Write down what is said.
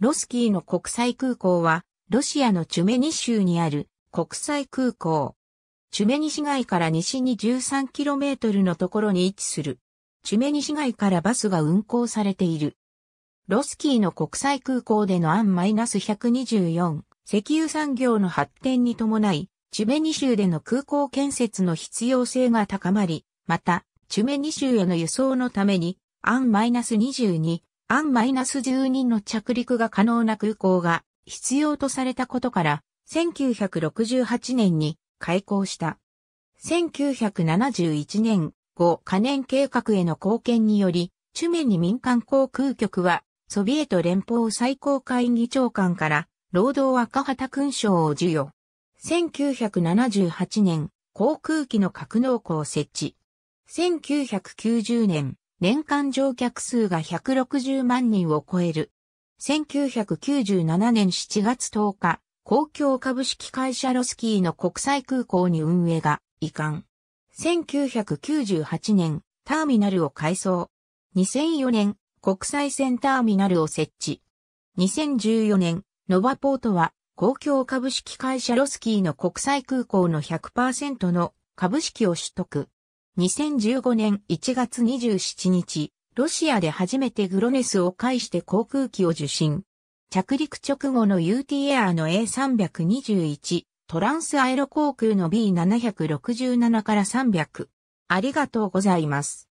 ロスキーの国際空港は、ロシアのチュメニ州にある国際空港。チュメニ市街から西に 13km のところに位置する。チュメニ市街からバスが運行されている。ロスキーの国際空港でのアン -124 石油産業の発展に伴い、チュメニ州での空港建設の必要性が高まり、また、チュメニ州への輸送のために、アン -22 アンマイナス -12 の着陸が可能な空港が必要とされたことから、1968年に開港した。1971年後、可燃計画への貢献により、チュメニ民間航空局は、ソビエト連邦最高会議長官から、労働赤旗勲章を授与。1978年、航空機の格納庫を設置。1990年、年間乗客数が160万人を超える。1997年7月10日、公共株式会社ロスキーの国際空港に運営が移管。1998年、ターミナルを改装。2004年、国際線ターミナルを設置。2014年、ノバポートは公共株式会社ロスキーの国際空港の100%の株式を取得。2015年1月27日、ロシアで初めてグロネスを介して航空機を受信。着陸直後の UT エアーの A321、トランスアエロ航空の B767 から300。ありがとうございます。